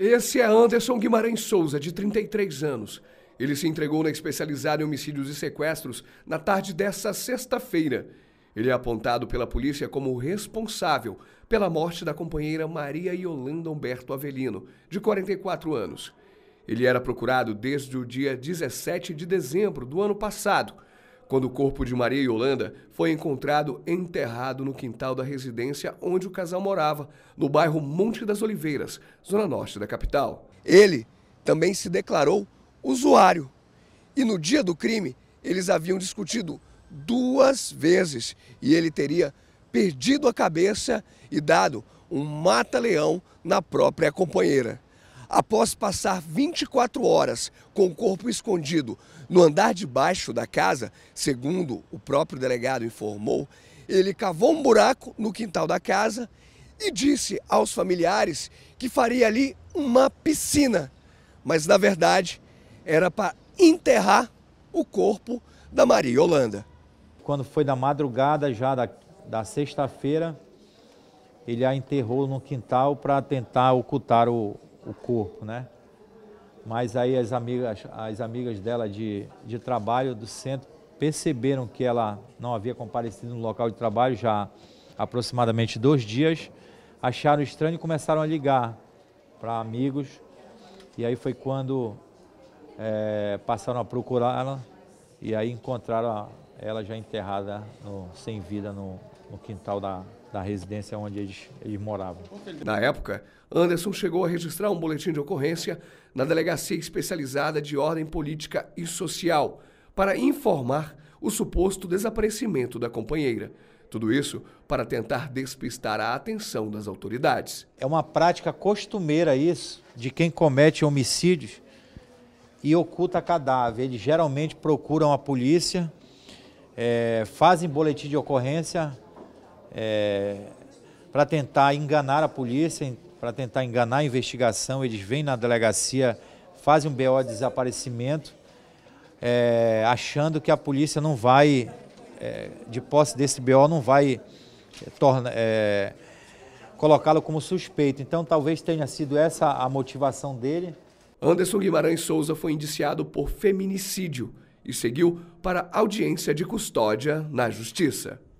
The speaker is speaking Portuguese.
Esse é Anderson Guimarães Souza, de 33 anos. Ele se entregou na especializada em homicídios e sequestros na tarde dessa sexta-feira. Ele é apontado pela polícia como responsável pela morte da companheira Maria Yolanda Humberto Avelino, de 44 anos. Ele era procurado desde o dia 17 de dezembro do ano passado quando o corpo de Maria Yolanda foi encontrado enterrado no quintal da residência onde o casal morava, no bairro Monte das Oliveiras, zona norte da capital. Ele também se declarou usuário. E no dia do crime, eles haviam discutido duas vezes e ele teria perdido a cabeça e dado um mata-leão na própria companheira. Após passar 24 horas com o corpo escondido no andar de baixo da casa, segundo o próprio delegado informou, ele cavou um buraco no quintal da casa e disse aos familiares que faria ali uma piscina. Mas na verdade era para enterrar o corpo da Maria Holanda. Quando foi da madrugada já da, da sexta-feira, ele a enterrou no quintal para tentar ocultar o, o corpo, né? Mas aí as amigas, as amigas dela de, de trabalho do centro perceberam que ela não havia comparecido no local de trabalho já aproximadamente dois dias, acharam estranho e começaram a ligar para amigos. E aí foi quando é, passaram a procurá-la e aí encontraram ela já enterrada, no, sem vida, no, no quintal da, da residência onde eles, eles moravam. Na época, Anderson chegou a registrar um boletim de ocorrência na Delegacia Especializada de Ordem Política e Social para informar o suposto desaparecimento da companheira. Tudo isso para tentar despistar a atenção das autoridades. É uma prática costumeira isso, de quem comete homicídios e oculta cadáver. Eles geralmente procuram a polícia, é, fazem boletim de ocorrência, é, para tentar enganar a polícia, para tentar enganar a investigação. Eles vêm na delegacia, fazem um BO de desaparecimento, é, achando que a polícia não vai, é, de posse desse BO, não vai é, é, colocá-lo como suspeito. Então, talvez tenha sido essa a motivação dele. Anderson Guimarães Souza foi indiciado por feminicídio e seguiu para audiência de custódia na Justiça.